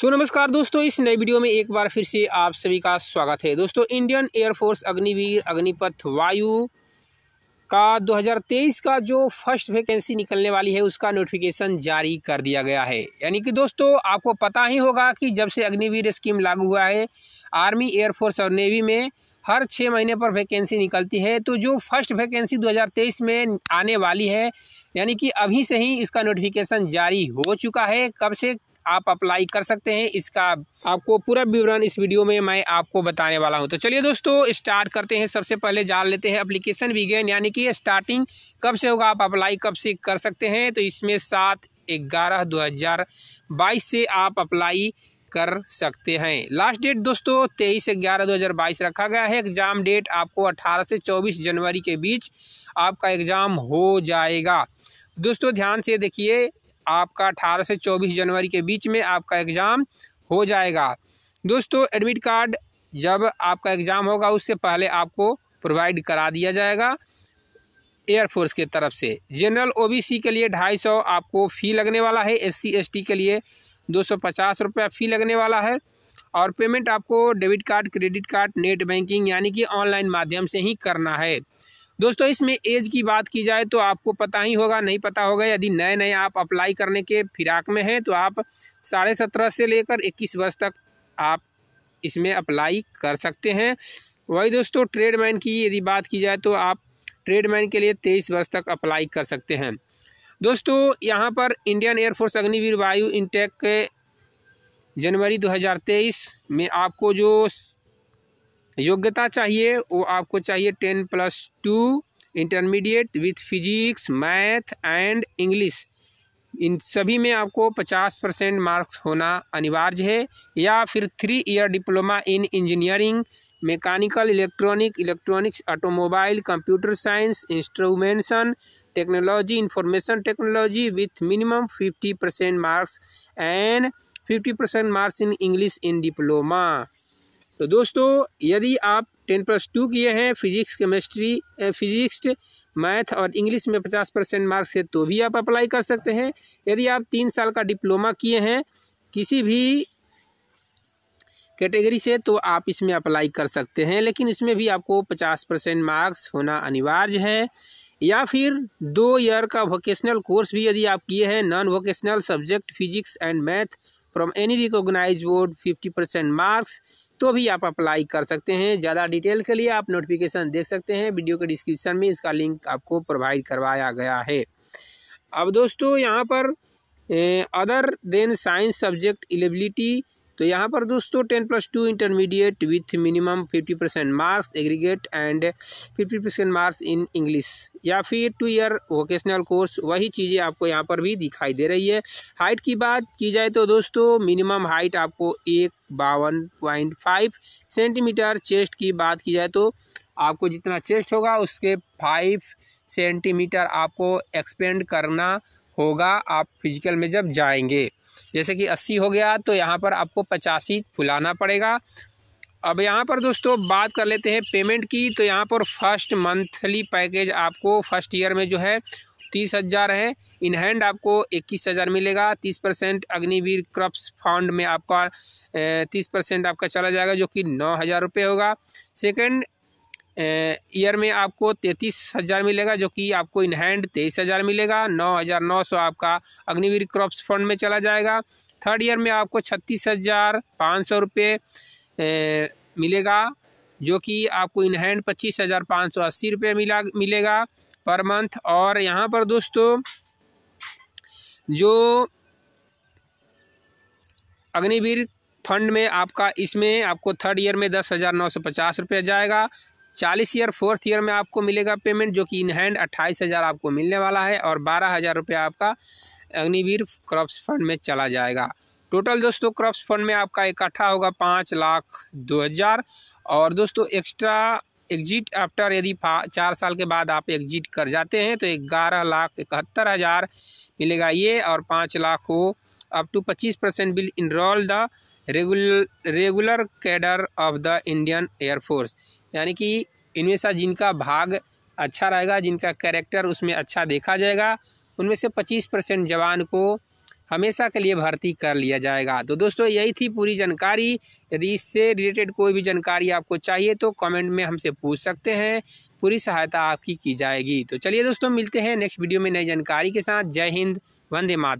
सो नमस्कार दोस्तों इस नई वीडियो में एक बार फिर से आप सभी का स्वागत है दोस्तों इंडियन एयरफोर्स अग्निवीर अग्निपथ वायु का 2023 का जो फर्स्ट वैकेंसी निकलने वाली है उसका नोटिफिकेशन जारी कर दिया गया है यानी कि दोस्तों आपको पता ही होगा कि जब से अग्निवीर स्कीम लागू हुआ है आर्मी एयरफोर्स और नेवी में हर छः महीने पर वैकेंसी निकलती है तो जो फर्स्ट वैकेंसी 2023 में आने वाली है यानी कि अभी से ही इसका नोटिफिकेशन जारी हो चुका है कब से आप अप्लाई कर सकते हैं इसका आपको पूरा विवरण इस वीडियो में मैं आपको बताने वाला हूं तो चलिए दोस्तों स्टार्ट करते हैं सबसे पहले जान लेते हैं अप्लीकेशन विज्ञान यानी कि स्टार्टिंग कब से होगा आप अप्लाई कब से कर सकते हैं तो इसमें सात ग्यारह दो हज़ार बाईस से आप अप्लाई कर सकते हैं लास्ट डेट दोस्तों तेईस ग्यारह दो हज़ार बाईस रखा गया है एग्ज़ाम डेट आपको अट्ठारह से चौबीस जनवरी के बीच आपका एग्ज़ाम हो जाएगा दोस्तों ध्यान से देखिए आपका अठारह से चौबीस जनवरी के बीच में आपका एग्ज़ाम हो जाएगा दोस्तों एडमिट कार्ड जब आपका एग्ज़ाम होगा उससे पहले आपको प्रोवाइड करा दिया जाएगा एयरफोर्स के तरफ से जनरल ओबीसी के लिए ढाई सौ आपको फ़ी लगने वाला है एससी एसटी के लिए दो सौ पचास रुपया फ़ी लगने वाला है और पेमेंट आपको debit card credit card net banking यानी कि ऑनलाइन माध्यम से ही करना है दोस्तों इसमें एज की बात की जाए तो आपको पता ही होगा नहीं पता होगा यदि नए नए आप अप्लाई करने के फिराक में हैं तो आप साढ़े सत्रह से लेकर इक्कीस वर्ष तक आप इसमें अप्लाई कर सकते हैं वही दोस्तों ट्रेडमैन की यदि बात की जाए तो आप ट्रेडमैन के लिए तेईस वर्ष तक अप्लाई कर सकते हैं दोस्तों यहाँ पर इंडियन एयरफोर्स अग्निवीर वायु इंटेक जनवरी 2023 में आपको जो योग्यता चाहिए वो आपको चाहिए ten plus two intermediate with physics math and English इन सभी में आपको पचास परसेंट मार्क्स होना अनिवार्य है या फिर three year diploma in engineering mechanical electronic electronics automobile computer science instrumentation technology information technology with minimum fifty percent marks and fifty percent marks in English in diploma तो दोस्तों यदि आप टेन प्लस टू किए हैं physics chemistry physics math और English में पचास percent marks है तो भी आप अप्लाई कर सकते हैं यदि आप तीन साल का डिप्लोमा किए हैं किसी भी कैटेगरी से तो आप इसमें अप्लाई कर सकते हैं लेकिन इसमें भी आपको पचास परसेंट मार्क्स होना अनिवार्य है या फिर दो ईयर का वोकेशनल कोर्स भी यदि आप किए हैं non vocational subject physics and math from any recognise board fifty percent marks तो भी आप अप्लाई कर सकते हैं ज़्यादा डिटेल के लिए आप नोटिफिकेशन देख सकते हैं वीडियो के डिस्क्रिप्शन में इसका लिंक आपको प्रोवाइड करवाया गया है अब दोस्तों यहाँ पर other than science subject eligibility तो यहाँ पर दोस्तों ten plus two intermediate with minimum fifty percent marks aggregate and fifty percent marks in English या फिर टू ईयर वोकेशनल कोर्स वही चीज़ें आपको यहाँ पर भी दिखाई दे रही है हाइट की बात की जाए तो दोस्तों मिनिमम हाइट आपको एक बावन पॉइंट फाइव सेंटीमीटर चेस्ट की बात की जाए तो आपको जितना चेस्ट होगा उसके फाइव सेंटीमीटर आपको एक्सपेंड करना होगा आप फिजिकल में जब जाएंगे जैसे कि अस्सी हो गया तो यहाँ पर आपको पचासी फुलाना पड़ेगा अब यहाँ पर दोस्तों बात कर लेते हैं पेमेंट की तो यहाँ पर फर्स्ट मंथली पैकेज आपको फर्स्ट ईयर में जो है तीस हज़ार है इन हैंड आपको इक्कीस हज़ार मिलेगा तीस परसेंट अग्निवीर क्रप्स फंड में आपका तीस परसेंट आपका चला जाएगा जो कि नौ हज़ार रुपये होगा सेकेंड ईयर में आपको तैंतीस हज़ार मिलेगा जो कि आपको इन हैंड तेईस हज़ार मिलेगा नौ हज़ार नौ सौ आपका अग्निवीर क्रॉप्स फंड में चला जाएगा थर्ड ईयर में आपको छत्तीस हज़ार पाँच सौ रुपये मिलेगा जो कि आपको इन हैंड पच्चीस हज़ार पाँच सौ अस्सी रुपये मिला मिलेगा पर मंथ और यहाँ पर दोस्तों जो अग्निवीर फंड में आपका इसमें आपको थर्ड ईयर में दस हज़ार नौ सौ पचास रुपये जाएगा चालीस ईयर फोर्थ ईयर में आपको मिलेगा पेमेंट जो कि इन हैंड अट्ठाईस हज़ार आपको मिलने वाला है और बारह हज़ार रुपये आपका अग्निवीर क्रॉप्स फंड में चला जाएगा टोटल दोस्तों क्रॉप्स फंड में आपका इकट्ठा होगा पाँच लाख दो हज़ार और दोस्तों एक्स्ट्रा एग्जिट आफ्टर यदि चार साल के बाद आप एग्जिट कर जाते हैं तो ग्यारह लाख इकहत्तर हज़ार मिलेगा ये और पाँच लाख हो अप टू पच्चीस percent will enrol the regular cadre of the Indian air force यानी कि इनमें से जिनका भाग अच्छा रहेगा जिनका कैरेक्टर उसमें अच्छा देखा जाएगा उनमें से पच्चीस परसेंट जवान को हमेशा के लिए भर्ती कर लिया जाएगा तो दोस्तों यही थी पूरी जानकारी यदि इससे रिलेटेड कोई भी जानकारी आपको चाहिए तो कमेंट में हमसे पूछ सकते हैं पूरी सहायता आपकी की जाएगी तो चलिए दोस्तों मिलते हैं नेक्स्ट वीडियो में नई जानकारी के साथ जय हिंद वंदे मातरम